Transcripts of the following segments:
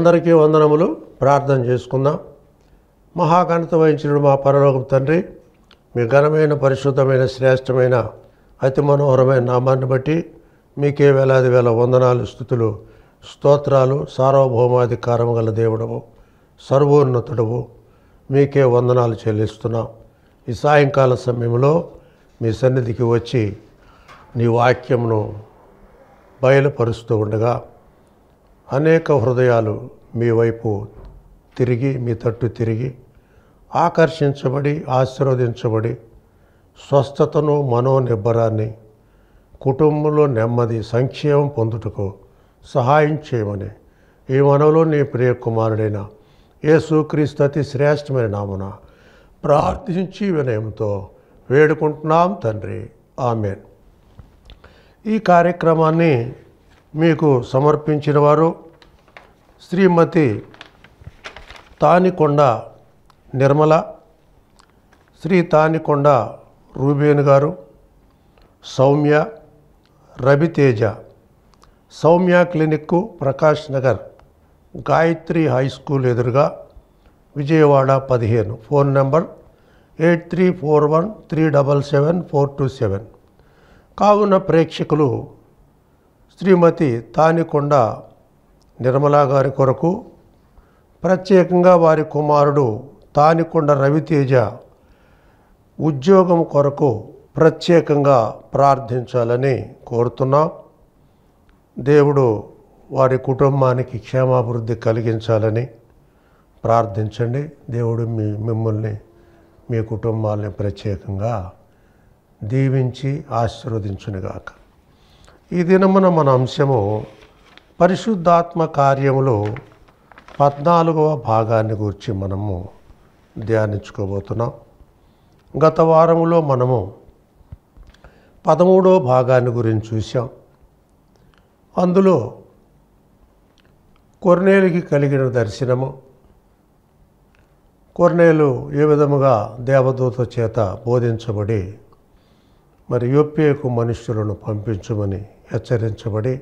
అందరికీ వందనములు ప్రార్థన చేసుకుందాం మహాగణత వహించినడు మా పరలోకం తండ్రి మీ ఘనమైన పరిశుద్ధమైన శ్రేష్టమైన అతి మనోహరమైన నామాన్ని బట్టి మీకే వేలాది వేల వందనాలు స్థుతులు స్తోత్రాలు సార్వభౌమాధికారం గల దేవుడవు సర్వోన్నతుడవు మీకే వందనాలు చెల్లిస్తున్నాం ఈ సాయంకాల సమయంలో మీ సన్నిధికి వచ్చి నీ వాక్యంను బయలుపరుస్తూ ఉండగా అనేక హృదయాలు మీ వైపు తిరిగి మీ తట్టు తిరిగి ఆకర్షించబడి ఆశీర్వదించబడి స్వస్థతను మనోనిబ్బరాన్ని కుటుంబంలో నెమ్మది సంక్షేమం పొందుటకు సహాయం చేయమని ఈ మనవులో నీ ప్రియ కుమారుడైన అతి శ్రేష్టమైన నామున ప్రార్థించి వినయంతో వేడుకుంటున్నాం తండ్రి ఆమెన్ ఈ కార్యక్రమాన్ని మీకు సమర్పించిన వారు శ్రీమతి తానికొండ నిర్మల శ్రీ తానికొండ రూబేన్ గారు సౌమ్య రవితేజ సౌమ్య క్లినిక్కు ప్రకాష్ నగర్ గాయత్రి హై స్కూల్ ఎదురుగా విజయవాడ పదిహేను phone number eight three four one three double seven four two seven కావున ప్రేక్షకులు శ్రీమతి తానికొండ నిర్మలా గారి కొరకు ప్రత్యేకంగా వారి కుమారుడు తానికొండ రవితేజ ఉద్యోగం కొరకు ప్రత్యేకంగా ప్రార్థించాలని కోరుతున్నాం దేవుడు వారి కుటుంబానికి క్షేమాభివృద్ధి కలిగించాలని ప్రార్థించండి దేవుడు మీ మిమ్మల్ని మీ కుటుంబాలని ప్రత్యేకంగా దీవించి ఆశీర్వదించునిగాక ఈ దినమున మన అంశము పరిశుద్ధాత్మ కార్యములో పద్నాలుగవ భాగాన్ని గురించి మనము ధ్యానించుకోబోతున్నాం గత వారములో మనము పదమూడవ భాగాన్ని గురించి చూసాం అందులో కొర్నేలికి కలిగిన దర్శనము కొర్నేలు ఏ విధముగా దేవదూత చేత బోధించబడి మరి యూపీఏకు మనుష్యులను పంపించమని హెచ్చరించబడి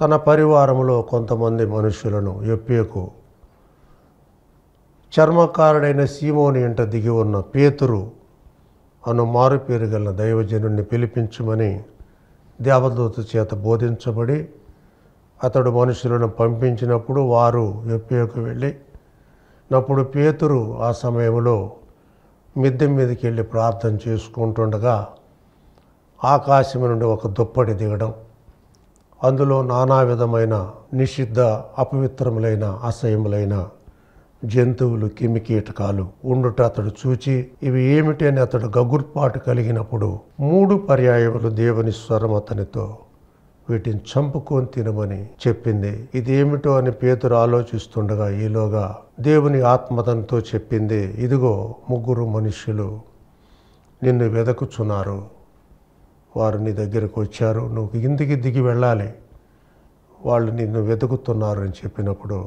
తన పరివారంలో కొంతమంది మనుషులను యూపీఏకు చర్మకారుడైన సీమోని ఇంట దిగి ఉన్న పేతురు అను మారుపేరు గల దైవజనుణ్ణి పిలిపించమని దేవదూత చేత బోధించబడి అతడు మనుషులను పంపించినప్పుడు వారు ఎప్పకు వెళ్ళి నప్పుడు పేతురు ఆ సమయంలో మిద్దె మీదకి వెళ్ళి ప్రార్థన చేసుకుంటుండగా ఆకాశం నుండి ఒక దుప్పటి దిగడం అందులో నానా విధమైన నిషిద్ధ అపవిత్రములైన అసహ్యములైన జంతువులు కిమికీటకాలు ఉండుట అతడు చూచి ఇవి ఏమిటి అని అతడు గగుర్పాటు కలిగినప్పుడు మూడు పర్యాయములు దేవుని స్వరం అతనితో వీటిని చంపుకొని తినమని చెప్పింది ఇదేమిటో అని పేతురు ఆలోచిస్తుండగా ఈలోగా దేవుని ఆత్మతనతో చెప్పింది ఇదిగో ముగ్గురు మనుష్యులు నిన్ను వెదకుచున్నారు వారు నీ దగ్గరకు వచ్చారు నువ్వు ఇంటికి దిగి వెళ్ళాలి వాళ్ళు నిన్ను వెతుకుతున్నారు అని చెప్పినప్పుడు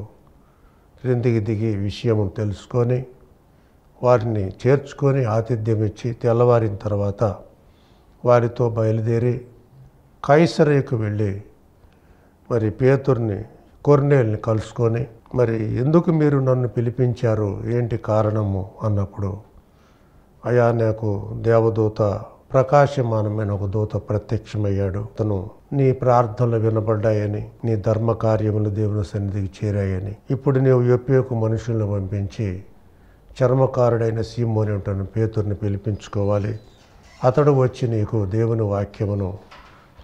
క్రిందికి దిగి విషయం తెలుసుకొని వారిని చేర్చుకొని ఆతిథ్యం ఇచ్చి తెల్లవారిన తర్వాత వారితో బయలుదేరి కైసరేకు వెళ్ళి మరి పేతుర్ని కొర్నేల్ని కలుసుకొని మరి ఎందుకు మీరు నన్ను పిలిపించారు ఏంటి కారణము అన్నప్పుడు అయా నాకు దేవదూత ప్రకాశమానమైన ఒక దూత ప్రత్యక్షమయ్యాడు అతను నీ ప్రార్థనలు వినబడ్డాయని నీ ధర్మ కార్యములు దేవుని సన్నిధికి చేరాయని ఇప్పుడు నీవు ఎప్పేకు మనుషులను పంపించి చర్మకారుడైన సీమోని ఉంటాను పేతుర్ని పిలిపించుకోవాలి అతడు వచ్చి నీకు దేవుని వాక్యమును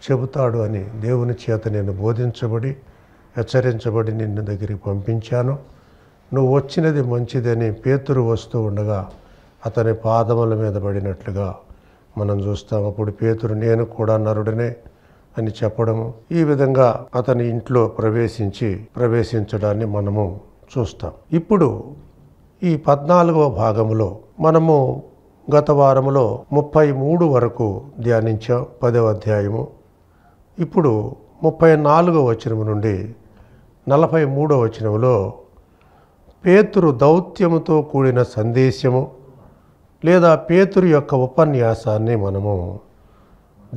చెబుతాడు అని దేవుని చేత నేను బోధించబడి హెచ్చరించబడి నిన్ను దగ్గరికి పంపించాను నువ్వు వచ్చినది మంచిదని పేతురు వస్తూ ఉండగా అతని పాదముల మీద పడినట్లుగా మనం చూస్తాం అప్పుడు పేతురు నేను కూడా నరుడనే అని చెప్పడము ఈ విధంగా అతని ఇంట్లో ప్రవేశించి ప్రవేశించడాన్ని మనము చూస్తాం ఇప్పుడు ఈ పద్నాలుగవ భాగంలో మనము గత వారంలో ముప్పై మూడు వరకు ధ్యానించాం పదవ అధ్యాయము ఇప్పుడు ముప్పై నాలుగో వచనము నుండి నలభై మూడో వచనంలో పేతురు దౌత్యముతో కూడిన సందేశము లేదా పేతురు యొక్క ఉపన్యాసాన్ని మనము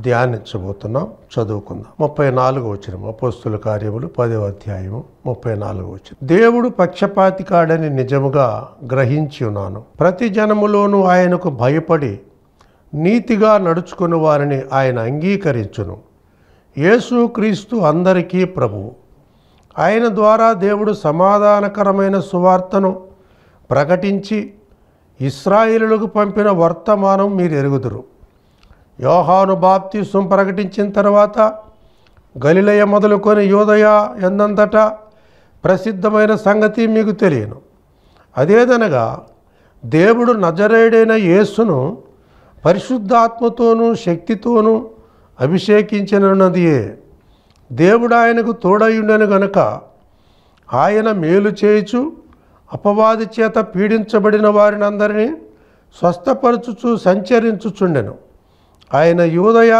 ధ్యానించబోతున్నాం చదువుకుందాం ముప్పై నాలుగు వచ్చిన అపోస్తుల కార్యములు పదవ అధ్యాయము ముప్పై నాలుగు వచ్చిన దేవుడు పక్షపాతి కాడని నిజముగా గ్రహించి ఉన్నాను ప్రతి జనములోనూ ఆయనకు భయపడి నీతిగా నడుచుకుని వారిని ఆయన అంగీకరించును యేసుక్రీస్తు అందరికీ ప్రభువు ఆయన ద్వారా దేవుడు సమాధానకరమైన సువార్తను ప్రకటించి ఇస్రాయిలులకు పంపిన వర్తమానం మీరు ఎరుగుదురు యోహాను బాప్తిసం ప్రకటించిన తర్వాత గలిలయ మొదలుకొని యోదయ ఎందంతటా ప్రసిద్ధమైన సంగతి మీకు తెలియను అదేదనగా దేవుడు నజరేడైన యేసును పరిశుద్ధాత్మతోనూ శక్తితోనూ అభిషేకించనున్నదియే దేవుడు ఆయనకు తోడయుండెను గనక ఆయన మేలు చేయుచు అపవాది చేత పీడించబడిన వారిని అందరినీ స్వస్థపరచుచు సంచరించుచుండెను ఆయన యూదయ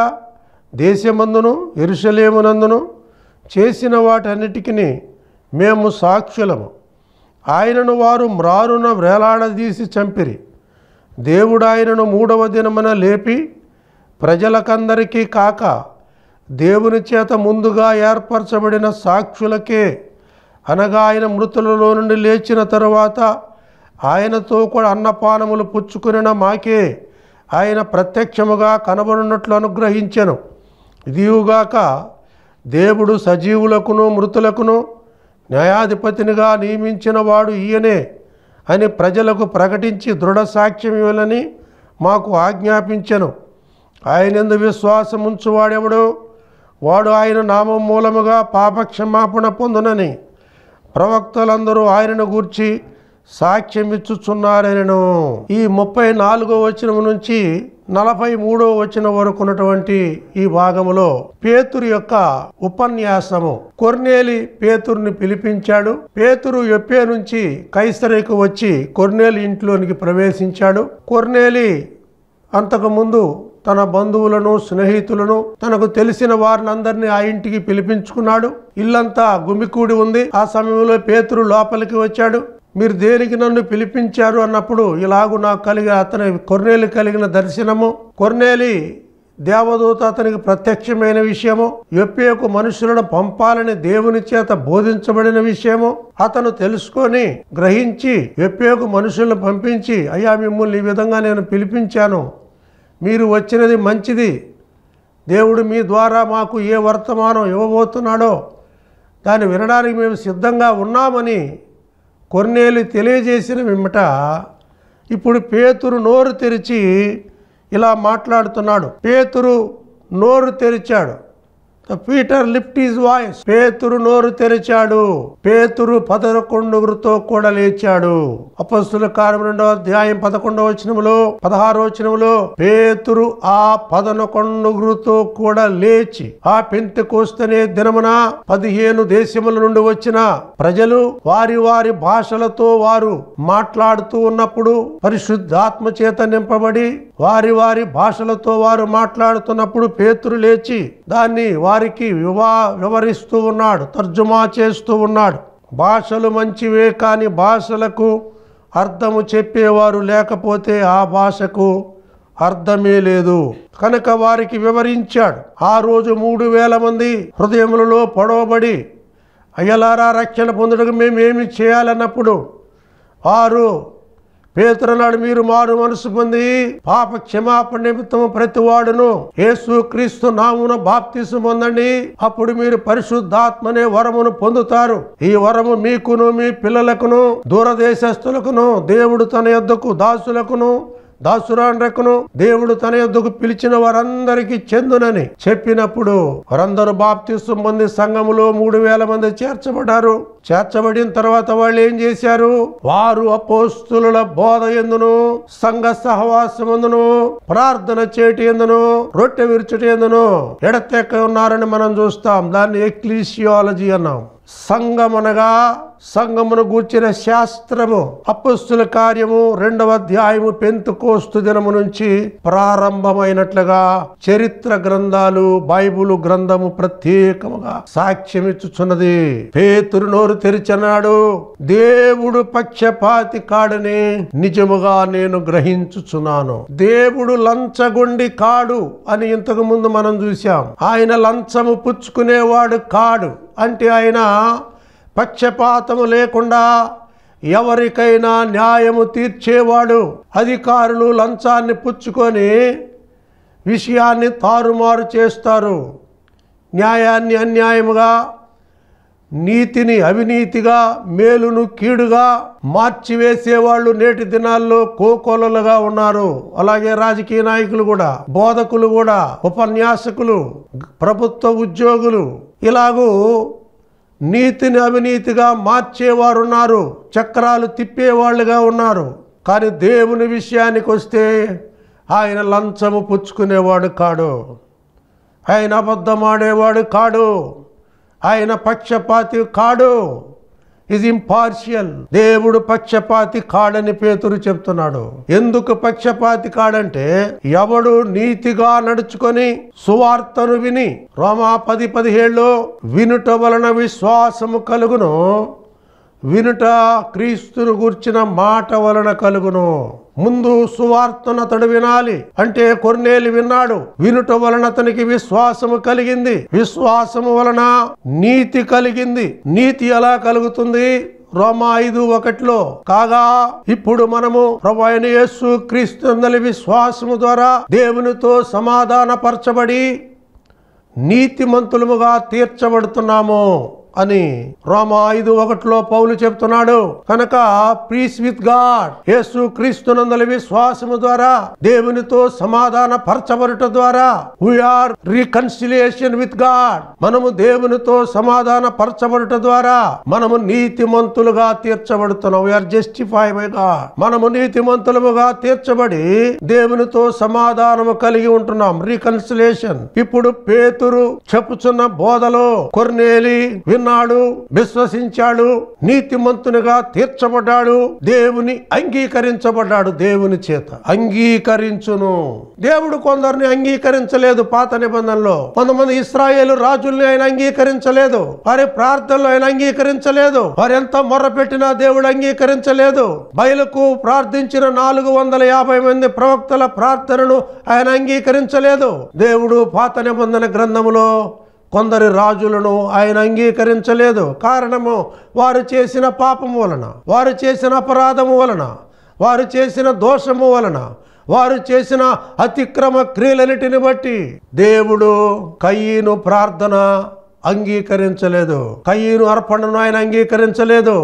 దేశమందును ఎరుసలేమునందును చేసిన వాటన్నిటికీ మేము సాక్షులము ఆయనను వారు మ్రారున వేలాడదీసి చంపిరి దేవుడాయనను మూడవ దినమున లేపి ప్రజలకందరికీ కాక దేవుని చేత ముందుగా ఏర్పరచబడిన సాక్షులకే అనగా ఆయన మృతులలో నుండి లేచిన తరువాత ఆయనతో కూడా అన్నపానములు పుచ్చుకున్న మాకే ఆయన ప్రత్యక్షముగా కనబడినట్లు అనుగ్రహించను ఇదియుగాక దేవుడు సజీవులకును మృతులకును న్యాయాధిపతినిగా నియమించిన వాడు ఈయనే అని ప్రజలకు ప్రకటించి దృఢ సాక్ష్యం ఇవ్వాలని మాకు ఆజ్ఞాపించను ఆయన ఎందు విశ్వాసం ఉంచువాడెవడు వాడు ఆయన నామం మూలముగా పాపక్షమాపణ పొందునని ప్రవక్తలందరూ ఆయనను గూర్చి సాక్ష్యం ఇచ్చుచున్నారనను ఈ ముప్పై నాలుగో వచనం నుంచి నలభై మూడో వచనం వరకు ఉన్నటువంటి ఈ భాగములో పేతురు యొక్క ఉపన్యాసము కొర్నేలి పేతురుని పిలిపించాడు పేతురు ఎప్పే నుంచి కైసరేకు వచ్చి కొర్నేలి ఇంట్లోనికి ప్రవేశించాడు కొర్నేలి అంతకుముందు తన బంధువులను స్నేహితులను తనకు తెలిసిన వారినందరినీ ఆ ఇంటికి పిలిపించుకున్నాడు ఇల్లంతా గుమికూడి ఉంది ఆ సమయంలో పేతురు లోపలికి వచ్చాడు మీరు దేనికి నన్ను పిలిపించారు అన్నప్పుడు ఇలాగూ నాకు కలిగిన అతని కొర్నేలి కలిగిన దర్శనము కొర్నేలి దేవదూత అతనికి ప్రత్యక్షమైన విషయము ఎప్పేకు మనుషులను పంపాలని దేవుని చేత బోధించబడిన విషయము అతను తెలుసుకొని గ్రహించి ఎప్పేకు మనుషులను పంపించి అయ్యా మిమ్మల్ని ఈ విధంగా నేను పిలిపించాను మీరు వచ్చినది మంచిది దేవుడు మీ ద్వారా మాకు ఏ వర్తమానం ఇవ్వబోతున్నాడో దాన్ని వినడానికి మేము సిద్ధంగా ఉన్నామని కొన్నేళ్ళు తెలియజేసిన మిమ్మట ఇప్పుడు పేతురు నోరు తెరిచి ఇలా మాట్లాడుతున్నాడు పేతురు నోరు తెరిచాడు పీటర్ లిఫ్ట్ ఈజ్ వాయిస్ పేతురు నోరు తెరిచాడు పేతురు పదకొండు వృతో కూడా లేచాడు అపస్తుల కార్యం రెండవ అధ్యాయం పదకొండవ వచనములో పదహారు వచనములో పేతురు ఆ పదనకొండుగురుతో కూడా లేచి ఆ పెంత కోస్తనే దినమున పదిహేను దేశముల నుండి వచ్చిన ప్రజలు వారి వారి భాషలతో వారు మాట్లాడుతూ ఉన్నప్పుడు పరిశుద్ధాత్మ చేత నింపబడి వారి వారి భాషలతో వారు మాట్లాడుతున్నప్పుడు పేతురు లేచి దాన్ని వారికి వివా వివరిస్తూ ఉన్నాడు తర్జుమా చేస్తూ ఉన్నాడు భాషలు మంచివే కాని భాషలకు అర్థము చెప్పేవారు లేకపోతే ఆ భాషకు అర్థమే లేదు కనుక వారికి వివరించాడు ఆ రోజు మూడు వేల మంది హృదయములలో పొడవబడి అయ్యలారా రక్షణ పొందడం మేమేమి చేయాలన్నప్పుడు వారు పేతురలాడు మీరు మారు మనసు పొంది పాప క్షమాపణ ప్రతి ప్రతివాడును యేసు క్రీస్తు నామున బాప్తీసు పొందండి అప్పుడు మీరు పరిశుద్ధాత్మనే వరమును పొందుతారు ఈ వరము మీకును మీ పిల్లలకును దూరదేశస్తులకును దేవుడు తన యొద్దకు దాసులకును దాసురాండ్రకును దేవుడు తన యొద్దకు పిలిచిన వారందరికీ చెందునని చెప్పినప్పుడు వారందరూ బాప్తిస్తు మంది సంఘములో మూడు వేల మంది చేర్చబడ్డారు చేర్చబడిన తర్వాత వాళ్ళు ఏం చేశారు వారు అపోస్తుల బోధ ఎందును సంఘ సహవాసమందును ప్రార్థన చేయటి ఎందును రొట్టె విరుచుట ఎందును ఎడతెక్క ఉన్నారని మనం చూస్తాం దాన్ని ఎక్లీషియాలజీ అన్నాం సంఘం అనగా సంగమును గూర్చిన శాస్త్రము అపస్తుల కార్యము రెండవ అధ్యాయము కోస్తు దినము నుంచి ప్రారంభమైనట్లుగా చరిత్ర గ్రంథాలు బైబుల్ గ్రంథము ప్రత్యేకముగా సాక్ష్యమిచ్చుచున్నది పేతురు నోరు తెరిచనాడు దేవుడు పక్షపాతి కాడని నిజముగా నేను గ్రహించుచున్నాను దేవుడు లంచగొండి కాడు అని ఇంతకు ముందు మనం చూసాం ఆయన లంచము పుచ్చుకునేవాడు కాడు అంటే ఆయన పక్షపాతము లేకుండా ఎవరికైనా న్యాయము తీర్చేవాడు అధికారులు లంచాన్ని పుచ్చుకొని విషయాన్ని తారుమారు చేస్తారు న్యాయాన్ని అన్యాయముగా నీతిని అవినీతిగా మేలును కీడుగా మార్చివేసేవాళ్ళు నేటి దినాల్లో కోకొలలుగా ఉన్నారు అలాగే రాజకీయ నాయకులు కూడా బోధకులు కూడా ఉపన్యాసకులు ప్రభుత్వ ఉద్యోగులు ఇలాగూ నీతిని అవినీతిగా మార్చేవారున్నారు చక్రాలు తిప్పేవాళ్ళుగా ఉన్నారు కానీ దేవుని విషయానికి వస్తే ఆయన లంచము పుచ్చుకునేవాడు కాడు ఆయన అబద్ధమాడేవాడు కాడు ఆయన పక్షపాతి కాడు ఇస్ ఇంపార్షియల్ దేవుడు పక్షపాతి కాడని పేతురు చెప్తున్నాడు ఎందుకు పక్షపాతి కాడంటే ఎవడు నీతిగా నడుచుకొని సువార్తను విని రోమా పది పదిహేళ్ళు వినుట వలన విశ్వాసము కలుగును వినుట క్రీస్తును గూర్చిన మాట వలన కలుగును ముందు సువార్తను అతడు వినాలి అంటే కొన్నేలు విన్నాడు వినుట వలన అతనికి విశ్వాసము కలిగింది విశ్వాసము వలన నీతి కలిగింది నీతి ఎలా కలుగుతుంది రోమా ఐదు ఒకటిలో కాగా ఇప్పుడు మనము ప్రభాయన యేసు క్రీస్తుందని విశ్వాసము ద్వారా దేవునితో సమాధానపరచబడి నీతిమంతులముగా తీర్చబడుతున్నాము అని రోమ ఐదు ఒకటిలో పౌలు చెప్తున్నాడు కనుక ప్రీస్ విత్ గాడ్ యేసు క్రీస్తునందలి విశ్వాసము ద్వారా దేవునితో సమాధాన పరచబడుట ద్వారా వీఆర్ రీకన్సిలియేషన్ విత్ గాడ్ మనము దేవునితో సమాధాన పరచబడుట ద్వారా మనము నీతిమంతులుగా తీర్చబడుతున్నాం వీఆర్ జస్టిఫై బై గాడ్ మనము మంతులుగా తీర్చబడి దేవునితో సమాధానము కలిగి ఉంటున్నాం రీకన్సిలేషన్ ఇప్పుడు పేతురు చెప్పుచున్న బోధలో కొర్నేలి విన్ విన్నాడు విశ్వసించాడు నీతిమంతునిగా తీర్చబడ్డాడు దేవుని అంగీకరించబడ్డాడు దేవుని చేత అంగీకరించును దేవుడు కొందరిని అంగీకరించలేదు పాత నిబంధనలో కొంతమంది ఇస్రాయేల్ రాజుల్ని ఆయన అంగీకరించలేదు వారి ప్రార్థనలు ఆయన అంగీకరించలేదు వారు ఎంత మొర్ర పెట్టినా దేవుడు అంగీకరించలేదు బయలుకు ప్రార్థించిన నాలుగు వందల యాభై మంది ప్రవక్తల ప్రార్థనను ఆయన అంగీకరించలేదు దేవుడు పాత నిబంధన గ్రంథములో కొందరి రాజులను ఆయన అంగీకరించలేదు కారణము వారు చేసిన పాపము వలన వారు చేసిన అపరాధము వలన వారు చేసిన దోషము వలన వారు చేసిన అతిక్రమ క్రియలన్నిటిని బట్టి దేవుడు కయ్యను ప్రార్థన అంగీకరించలేదు కయ్యను అర్పణను ఆయన అంగీకరించలేదు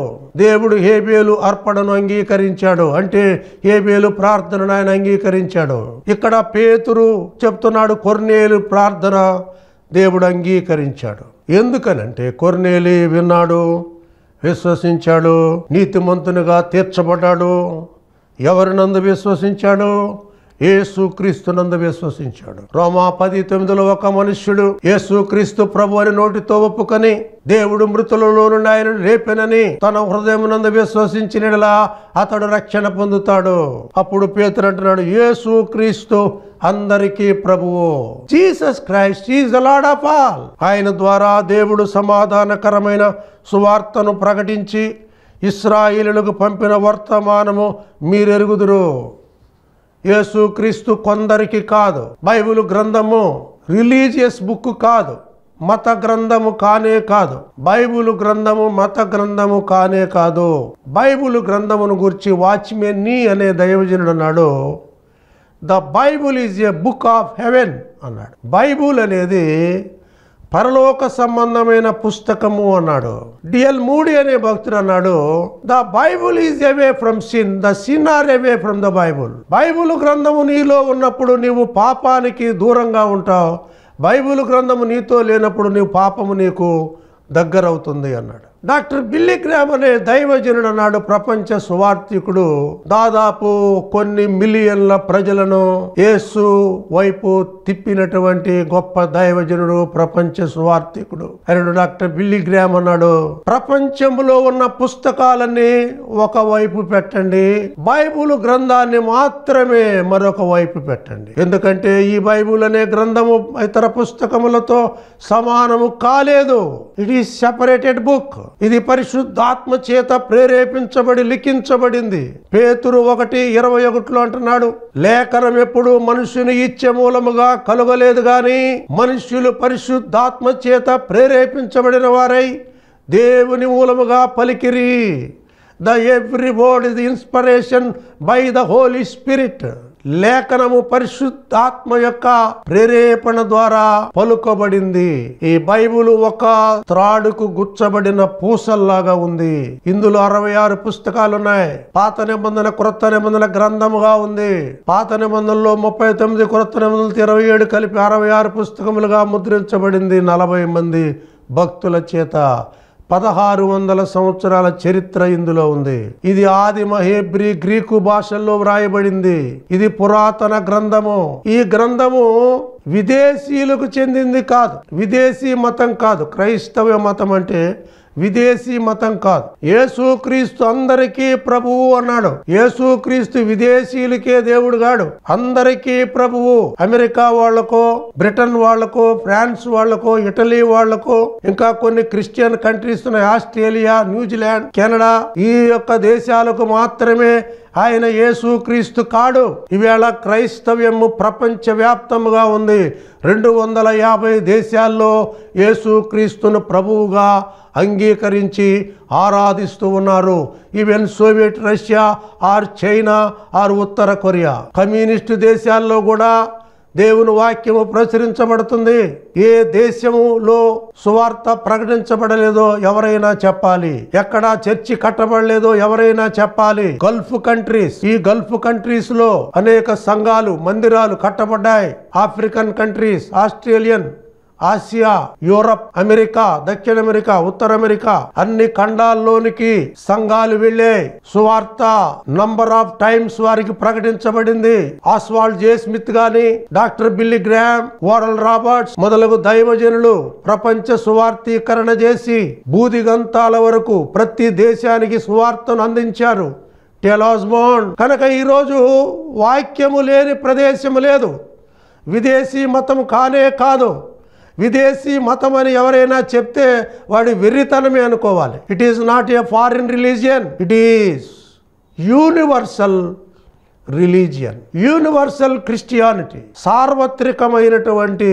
దేవుడు హేబేలు అర్పణను అంగీకరించాడు అంటే హేబేలు ప్రార్థనను ఆయన అంగీకరించాడు ఇక్కడ పేతురు చెప్తున్నాడు కొర్నేలు ప్రార్థన దేవుడు అంగీకరించాడు ఎందుకనంటే కొర్నేలి విన్నాడు విశ్వసించాడు నీతిమంతునిగా తీర్చబడ్డాడు ఎవరినందు విశ్వసించాడు యేసుక్రీస్తునందు విశ్వసించాడు రోమా పది తొమ్మిదిలో ఒక మనుష్యుడు ఏసుక్రీస్తు ప్రభు అని నోటితో ఒప్పుకొని దేవుడు నుండి ఆయన రేపెనని తన హృదయమునందు విశ్వసించినలా అతడు రక్షణ పొందుతాడు అప్పుడు పేతురు అంటున్నాడు క్రీస్తు అందరికీ ప్రభువు Jesus Christ is the lord of all ఆయన ద్వారా దేవుడు సమాధానకరమైన సువార్తను ప్రకటించి ఇస్రాయిలులకు పంపిన వర్తమానము మీరెరుగుదురు యేసు క్రీస్తు కొందరికి కాదు బైబిల్ గ్రంథము రిలీజియస్ బుక్ కాదు మత గ్రంథము కానే కాదు బైబుల్ గ్రంథము మత గ్రంథము కానే కాదు బైబుల్ గ్రంథమును గురించి వాచ్మెన్ నీ అనే దైవజనుడు అన్నాడు the Bible is a book of heaven అన్నాడు బైబుల్ అనేది పరలోక సంబంధమైన పుస్తకము అన్నాడు డిఎల్ మూడి అనే భక్తుడు అన్నాడు the Bible is away from sin the sin are away from the Bible Bible గ్రంథము నీలో ఉన్నప్పుడు నీవు పాపానికి దూరంగా ఉంటావు బైబుల్ గ్రంథము నీతో లేనప్పుడు నీవు పాపము నీకు దగ్గరవుతుంది అన్నాడు డాక్టర్ బిల్లీ గ్రామ్ అనే దైవజనుడు నాడు ప్రపంచ సువార్థికుడు దాదాపు కొన్ని మిలియన్ల ప్రజలను యేసు వైపు తిప్పినటువంటి గొప్ప దైవజనుడు ప్రపంచ సువార్థికుడు అయినడు డాక్టర్ బిల్లీ గ్రామ్ అన్నాడు ప్రపంచంలో ఉన్న పుస్తకాలన్నీ ఒక వైపు పెట్టండి బైబుల్ గ్రంథాన్ని మాత్రమే మరొక వైపు పెట్టండి ఎందుకంటే ఈ బైబుల్ అనే గ్రంథము ఇతర పుస్తకములతో సమానము కాలేదు ఇట్ ఈస్ సెపరేటెడ్ బుక్ ఇది పరిశుద్ధాత్మ చేత ప్రేరేపించబడి లిఖించబడింది పేతురు ఒకటి ఇరవై ఒకటిలో అంటున్నాడు లేఖనం ఎప్పుడు మనుషుని ఇచ్చే మూలముగా కలుగలేదు గాని మనుష్యులు పరిశుద్ధాత్మ చేత ప్రేరేపించబడిన వారై దేవుని మూలముగా పలికిరి the every word is inspiration by the holy spirit లేఖనము పరిశుద్ధాత్మ యొక్క ప్రేరేపణ ద్వారా పలుకబడింది ఈ బైబుల్ ఒక త్రాడుకు గుచ్చబడిన పూసల్లాగా ఉంది ఇందులో అరవై ఆరు పుస్తకాలు ఉన్నాయి పాత నిబంధన క్రొత్త నిబంధన గ్రంథముగా ఉంది పాత నిబంధనలో ముప్పై తొమ్మిది క్రొత్త నిబంధనలు ఇరవై ఏడు కలిపి అరవై ఆరు పుస్తకములుగా ముద్రించబడింది నలభై మంది భక్తుల చేత పదహారు వందల సంవత్సరాల చరిత్ర ఇందులో ఉంది ఇది ఆదిమ హేబ్రి గ్రీకు భాషల్లో వ్రాయబడింది ఇది పురాతన గ్రంథము ఈ గ్రంథము విదేశీయులకు చెందింది కాదు విదేశీ మతం కాదు క్రైస్తవ మతం అంటే విదేశీ మతం కాదు యేసుక్రీస్తు అందరికీ ప్రభువు అన్నాడు యేసుక్రీస్తు విదేశీయులకే దేవుడు గాడు అందరికీ ప్రభువు అమెరికా వాళ్లకో బ్రిటన్ వాళ్లకో ఫ్రాన్స్ వాళ్లకో ఇటలీ వాళ్లకో ఇంకా కొన్ని క్రిస్టియన్ కంట్రీస్ ఉన్నాయి ఆస్ట్రేలియా న్యూజిలాండ్ కెనడా ఈ యొక్క దేశాలకు మాత్రమే ఆయన యేసుక్రీస్తు కాడు ఈవేళ క్రైస్తవ్యము వ్యాప్తముగా ఉంది రెండు వందల యాభై దేశాల్లో యేసుక్రీస్తును ప్రభువుగా అంగీకరించి ఆరాధిస్తూ ఉన్నారు even Soviet Russia or China or ఉత్తర కొరియా కమ్యూనిస్టు దేశాల్లో కూడా దేవుని వాక్యము ప్రచురించబడుతుంది ఏ దేశములో సువార్త ప్రకటించబడలేదో ఎవరైనా చెప్పాలి ఎక్కడ చర్చి కట్టబడలేదో ఎవరైనా చెప్పాలి గల్ఫ్ కంట్రీస్ ఈ గల్ఫ్ కంట్రీస్ లో అనేక సంఘాలు మందిరాలు కట్టబడ్డాయి African countries Australian Asia Europe America దక్షిణ అమెరికా ఉత్తర అమెరికా అన్ని ఖండాల్లోనికి సంఘాలు వెళ్లే సువార్త నంబర్ ఆఫ్ టైమ్స్ వారికి ప్రకటించబడింది ఆస్వాల్డ్ జే స్మిత్ గాని doctor Billy Graham Oral Roberts మొదలగు దైవజనులు ప్రపంచ సువార్థీకరణ చేసి బూదిగంతాల వరకు ప్రతి దేశానికి సువార్తను అందించారు బాండ్ కనుక ఈరోజు వాక్యము లేని ప్రదేశము లేదు విదేశీ మతం కానే కాదు విదేశీ మతం అని ఎవరైనా చెప్తే వాడి వెర్రితనమే అనుకోవాలి it is not a foreign religion it is universal religion universal Christianity సార్వత్రికమైనటువంటి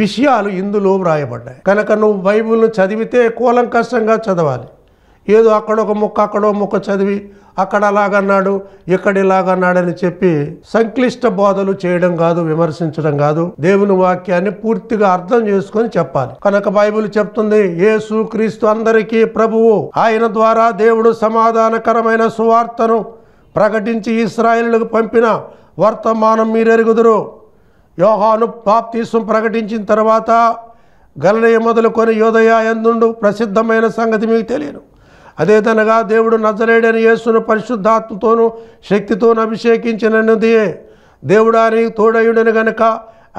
విషయాలు ఇందులో వ్రాయబడ్డాయి కనుక నువ్వు బైబిల్ను చదివితే కూలంకష్టంగా చదవాలి ఏదో అక్కడ ఒక ముక్క అక్కడో ముక్క చదివి అక్కడ అలాగన్నాడు ఇక్కడ ఇలాగన్నాడని చెప్పి సంక్లిష్ట బోధలు చేయడం కాదు విమర్శించడం కాదు దేవుని వాక్యాన్ని పూర్తిగా అర్థం చేసుకొని చెప్పాలి కనుక బైబిల్ చెప్తుంది యేసు క్రీస్తు అందరికీ ప్రభువు ఆయన ద్వారా దేవుడు సమాధానకరమైన సువార్తను ప్రకటించి ఇస్రాయిల్కు పంపిన వర్తమానం మీరెరుగుదురు యోహాను పాప్తీసం ప్రకటించిన తర్వాత గలనయ మొదలుకొని యోదయ ఎందుండు ప్రసిద్ధమైన సంగతి మీకు తెలియను అదేతనగా దేవుడు నజరేడని యేసును పరిశుద్ధాత్మతోనూ శక్తితోనూ అభిషేకించినదియే దేవుడు ఆయన తోడయుడని గనుక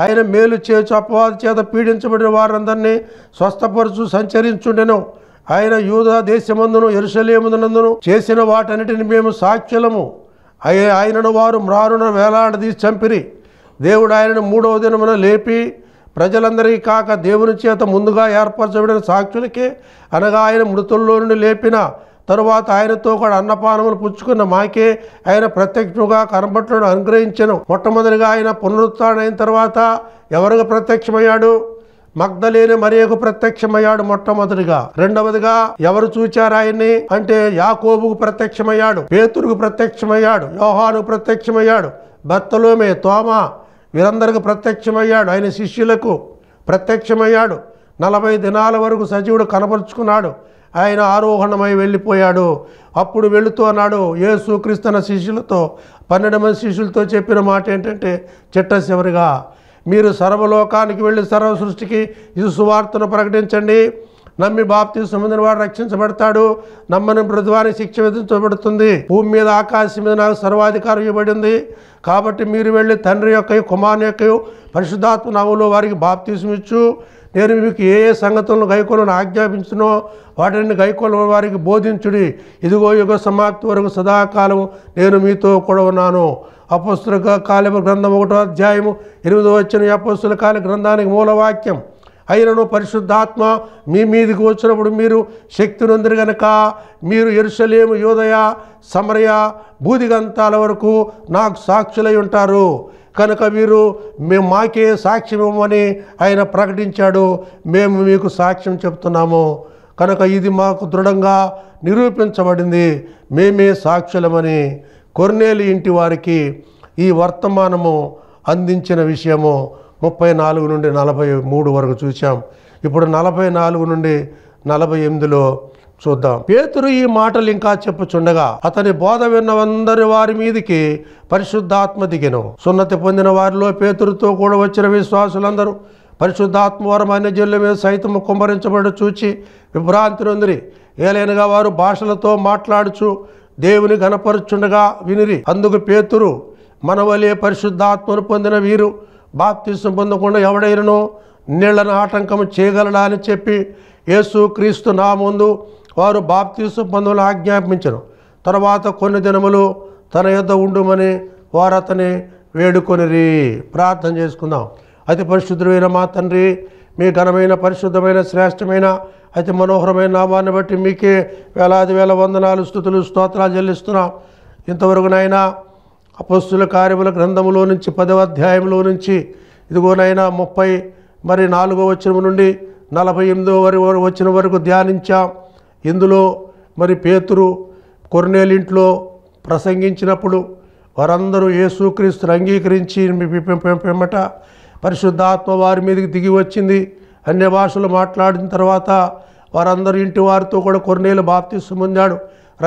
ఆయన మేలు చేచు అపవాద చేత పీడించబడిన వారందరినీ స్వస్థపరుచు సంచరించుండెను ఆయన యూదా దేశమందును ఎరుసలేమునందును చేసిన వాటన్నిటిని మేము సాక్ష్యలము అయ్యే ఆయనను వారు మ్రారును వేలాడదీసి చంపిరి దేవుడు ఆయనను మూడవ దినమున లేపి ప్రజలందరికీ కాక దేవుని చేత ముందుగా ఏర్పరచబడిన సాక్షులకే అనగా ఆయన మృతుల్లో నుండి లేపిన తరువాత ఆయనతో కూడా అన్నపానములు పుచ్చుకున్న మాకే ఆయన ప్రత్యక్షముగా కనబట్లను అనుగ్రహించను మొట్టమొదటిగా ఆయన అయిన తర్వాత ఎవరికి ప్రత్యక్షమయ్యాడు మగ్ధలేని మరియకు ప్రత్యక్షమయ్యాడు మొట్టమొదటిగా రెండవదిగా ఎవరు చూచారు ఆయన్ని అంటే యాకోబుకు ప్రత్యక్షమయ్యాడు పేతురుకు ప్రత్యక్షమయ్యాడు యోహాను ప్రత్యక్షమయ్యాడు భర్తలోమే తోమా వీరందరికీ ప్రత్యక్షమయ్యాడు ఆయన శిష్యులకు ప్రత్యక్షమయ్యాడు నలభై దినాల వరకు సజీవుడు కనపరుచుకున్నాడు ఆయన ఆరోహణమై వెళ్ళిపోయాడు అప్పుడు వెళుతూ అన్నాడు ఏ అన్న శిష్యులతో పన్నెండు మంది శిష్యులతో చెప్పిన మాట ఏంటంటే చిట్ట మీరు సర్వలోకానికి వెళ్ళి సర్వ సృష్టికి ఇది సువార్తను ప్రకటించండి నమ్మి బాప్తి సముద్ర వాడు రక్షించబడతాడు నమ్మని ప్రతివాని శిక్ష విధించబడుతుంది భూమి మీద ఆకాశం మీద నాకు సర్వాధికారం ఇవ్వబడింది కాబట్టి మీరు వెళ్ళి తండ్రి యొక్క కుమారుని యొక్క పరిశుద్ధాత్మ నామంలో వారికి బాప్తీసమిచ్చు నేను మీకు ఏ ఏ సంగతులను గైకోలను ఆజ్ఞాపించునో వాటిని గైకోల వారికి బోధించుడి ఇదిగో యుగ సమాప్తి వరకు సదాకాలం నేను మీతో కూడా ఉన్నాను అపస్తుల కాలపు గ్రంథం ఒకటో అధ్యాయము ఎనిమిదో వచ్చిన అపస్తుల కాల గ్రంథానికి మూలవాక్యం అయినను పరిశుద్ధాత్మ మీ మీదికి వచ్చినప్పుడు మీరు శక్తి నొందిరు గనక మీరు ఎరుసలేము యోదయ సమరయ బూదిగంతాల వరకు నాకు సాక్షులై ఉంటారు కనుక వీరు మేము మాకే సాక్ష్యం ఇవ్వమని ఆయన ప్రకటించాడు మేము మీకు సాక్ష్యం చెప్తున్నాము కనుక ఇది మాకు దృఢంగా నిరూపించబడింది మేమే సాక్షులమని కొర్నేలి ఇంటి వారికి ఈ వర్తమానము అందించిన విషయము ముప్పై నాలుగు నుండి నలభై మూడు వరకు చూసాం ఇప్పుడు నలభై నాలుగు నుండి నలభై ఎనిమిదిలో చూద్దాం పేతురు ఈ మాటలు ఇంకా చెప్పుచుండగా అతని బోధ విన్న అందరి వారి మీదికి పరిశుద్ధాత్మ దిగను సున్నతి పొందిన వారిలో పేతురుతో కూడా వచ్చిన విశ్వాసులందరూ పరిశుద్ధాత్మ వరం అన్యజనుల మీద సైతం కుమ్మరించబడి చూచి విభ్రాంతి నొందిరి ఏలైనగా వారు భాషలతో మాట్లాడుచు దేవుని గణపరుచుండగా వినిరి అందుకు పేతురు మనవలే పరిశుద్ధాత్మను పొందిన వీరు బాప్తిసం పొందకుండా ఎవడైనను నీళ్లను ఆటంకం చేయగలడా అని చెప్పి యేసు క్రీస్తు నా ముందు వారు బాప్తిసం పొందమని ఆజ్ఞాపించను తర్వాత కొన్ని దినములు తన యొద్ ఉండుమని వారు అతని వేడుకొని ప్రార్థన చేసుకుందాం అతి పరిశుద్ధమైన మా తండ్రి మీ ఘనమైన పరిశుద్ధమైన శ్రేష్టమైన అతి మనోహరమైన నామాన్ని బట్టి మీకే వేలాది వేల వందనాలు స్థుతులు స్తోత్రాలు చెల్లిస్తున్నాం ఇంతవరకు నైనా అపస్తుల కార్యముల గ్రంథములో నుంచి పదవ అధ్యాయంలో నుంచి ఇదిగోనైనా ముప్పై మరి నాలుగో వచ్చిన నుండి నలభై ఎనిమిదో వరి వచ్చిన వరకు ధ్యానించాం ఇందులో మరి పేతురు కొరనేలింట్లో ప్రసంగించినప్పుడు వారందరూ యేసుక్రీస్తుని అంగీకరించి పెమ్మట పరిశుద్ధాత్మ వారి మీదకి దిగి వచ్చింది అన్య భాషలు మాట్లాడిన తర్వాత వారందరూ ఇంటి వారితో కూడా కొరనేలు బాప్తి ముందాడు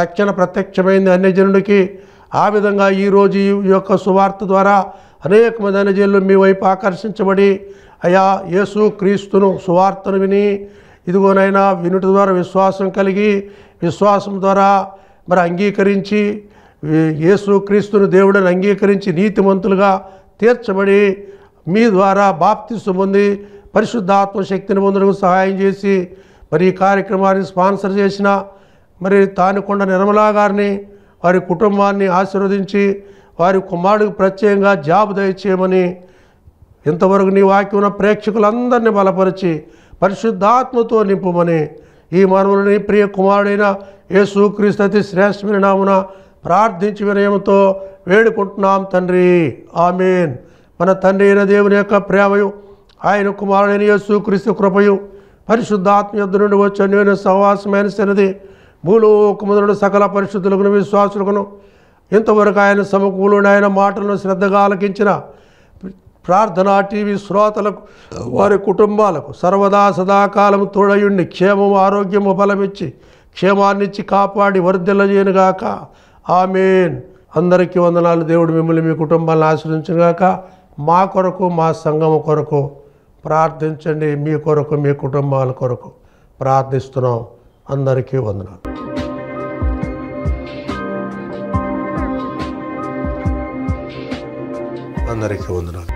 రక్షణ ప్రత్యక్షమైంది అన్యజనుడికి ఆ విధంగా ఈరోజు ఈ యొక్క సువార్త ద్వారా అనేక మంది అనజీలు మీ వైపు ఆకర్షించబడి అయా యేసు క్రీస్తును సువార్తను విని ఇదిగోనైనా వినుటి ద్వారా విశ్వాసం కలిగి విశ్వాసం ద్వారా మరి అంగీకరించి యేసు క్రీస్తును దేవుడిని అంగీకరించి నీతిమంతులుగా తీర్చబడి మీ ద్వారా బాప్తిస్తు పొంది పరిశుద్ధాత్మ శక్తిని పొందడానికి సహాయం చేసి మరి ఈ కార్యక్రమాన్ని స్పాన్సర్ చేసిన మరి తానుకొండ నిర్మలా గారిని వారి కుటుంబాన్ని ఆశీర్వదించి వారి కుమారుడికి ప్రత్యేకంగా జాబ్ దయచేయమని ఇంతవరకు నీ వాక్యం ఉన్న ప్రేక్షకులందరినీ బలపరిచి పరిశుద్ధాత్మతో నింపుమని ఈ మనవులని ప్రియ కుమారుడైన యేసుక్రీస్తు అతి శ్రేష్ఠమైన నామున ప్రార్థించి వినయంతో వేడుకుంటున్నాం తండ్రి ఆమెన్ మన తండ్రి అయిన దేవుని యొక్క ప్రేమయు ఆయన కుమారుడైన యేసుక్రీస్తు కృపయు పరిశుద్ధాత్మ యుద్ధ నుండి వచ్చిన సహవాసమైన సహవాసమైన భూలోకముదనుడు సకల పరిశుద్ధులకును విశ్వాసులకును ఇంతవరకు ఆయన సమకూలుడు ఆయన మాటలను శ్రద్ధగా ఆలకించిన ప్రార్థన టీవీ శ్రోతలకు వారి కుటుంబాలకు సర్వదా సదాకాలం తోడయుణ్ణి క్షేమం ఆరోగ్యము బలమిచ్చి క్షేమాన్నిచ్చి కాపాడి వర్ధిల్లజేయనుగాక ఆమెన్ అందరికీ వందనాలు దేవుడు మిమ్మల్ని మీ కుటుంబాన్ని ఆశ్రయించుగాక మా కొరకు మా సంఘం కొరకు ప్రార్థించండి మీ కొరకు మీ కుటుంబాల కొరకు ప్రార్థిస్తున్నాం அன்னாரை கீழே வந்தனார் அன்னரைக்கு வந்தனார்